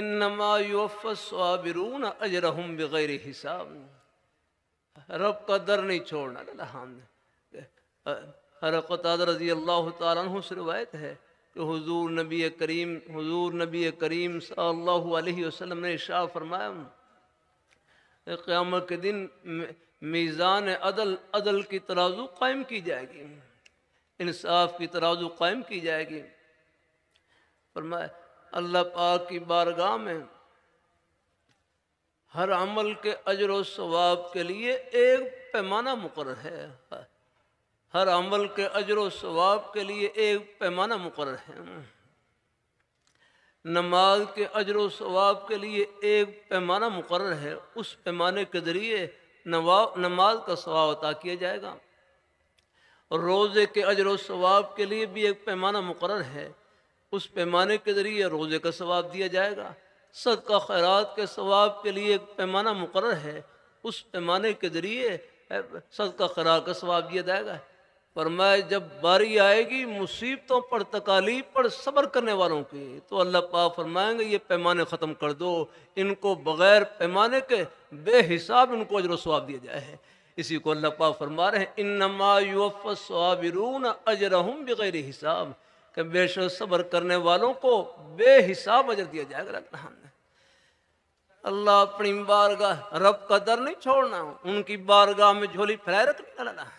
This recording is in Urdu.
انما یوفا الصابرون اجرہم بغیر حساب رب کا در نہیں چھوڑنا اللہ حرقتاد رضی اللہ تعالیٰ عنہ سے روایت ہے کہ حضور نبی کریم حضور نبی کریم صلی اللہ علیہ وسلم نے اشعہ فرمایا قیامت کے دن میزان عدل عدل کی ترازو قائم کی جائے گی انصاف کی ترازو قائم کی جائے گی فرمایا اللہ پاک کی بارگاہ میں ہر عمل کے اجر و ثواب کے لیے ایک پیمانہ مقرر ہے ہر عمل کے اجر و ثواب کے لیے ایک پیمانہ مقرر ہے نماز کے اجر و ثواب کے لیے ایک پیمانہ مقرر ہے اس پیمانے کے ذریعے نماز کا ثواب عطا کیا جائے گا روزے کے اجر و ثواب کے لیے بھی ایک پیمانہ مقرر ہے اس پیمانے کے ذریعے روزے کا ثواب دیا جائے گا صدقہ خیرات کے ثواب کے لیے ایک پیمانہ مقرر ہے اس پیمانے کے ذریعے صدقہ خیرات کا ثواب دیا جائے گا فرمایا جب باری آئے گی مصیبتوں پر تکالیف پر صبر کرنے والوں کی تو اللہ پاک فرمائیں گے یہ پیمانے ختم کر دو ان کو بغیر پیمانے کے بے حساب ان کو اجر و ثواب دیا جائے اسی کو اللہ پاک فرما رہے ہیں انما یوفی الصابرون اجرهم بغیر حساب کہ بے شو صبر کرنے والوں کو بے حساب اجر دیا جائے گا اللہ اپنی بارگاہ رب کا در نہیں چھوڑنا ان کی بارگاہ میں جھولی پھیلائے رکھنے اللہ